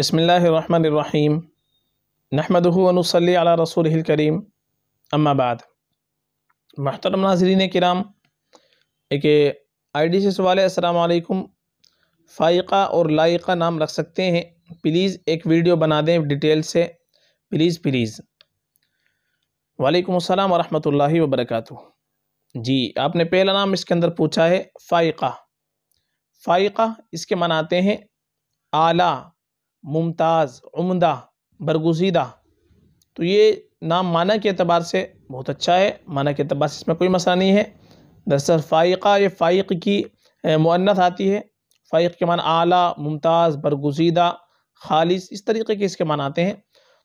बसमीम नहमदनसली अला रसूल करीम अम्माबाद महतरम नाजरीन कराम एक आई डी से सवाल है असलकुम फ़ायक़ा और लाइका नाम रख सकते हैं प्लीज़ एक वीडियो बना दें डिटेल से प्लीज़ प्लीज़ वालेकुमल अस्सलाम वर्क जी आपने पहला नाम इसके अंदर पूछा है फ़ायक़ा फ़ायक़ा इसके मनाते हैं आला मुमताज़ उमदा बरगुजीदा तो ये नाम माना के अतबार से बहुत अच्छा है माना के अतबार से इसमें कोई मसला नहीं है दरअसल फ़ाइक़ा ये फ़ाइक़ की मुन्नत आती है फ़ाइक़ के मान आला मुमताज़ बरगुजीदा खालिस इस तरीके के इसके मान आते हैं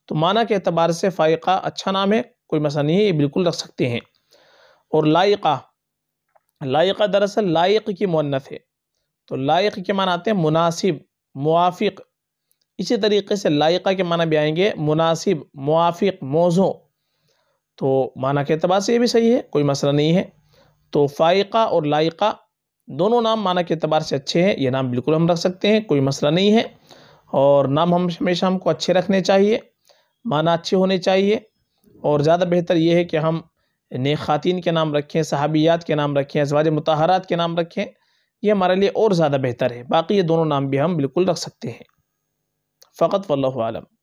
तो माना के अतबार से फ़ाइक़ा अच्छा नाम है कोई मसला नहीं है ये बिल्कुल रख सकते हैं और लाइका लाइका दरअसल लाइक की मुन्नत है तो लाइक के मान आते हैं मुनासिब मुआफ़ इसी तरीके से लायका के माना भी आएंगे मुनासिब मुआफ़ मौजों तो माना के अतबार से ये भी सही है कोई मसला नहीं है तो फ़ाइका और लायका दोनों नाम माना के अतबार से अच्छे हैं ये नाम बिल्कुल हम रख सकते हैं कोई मसला नहीं है और नाम हम हमेशा हमको अच्छे रखने चाहिए माना अच्छे होने चाहिए और ज़्यादा बेहतर ये है कि हम ने ख़ातिन के नाम रखें सहाबियात के नाम रखें अजवाज मतहरात के नाम रखें ये हमारे लिए और ज़्यादा बेहतर है बाकी ये दोनों नाम भी हम बिल्कुल रख सकते हैं فقط والله أعلم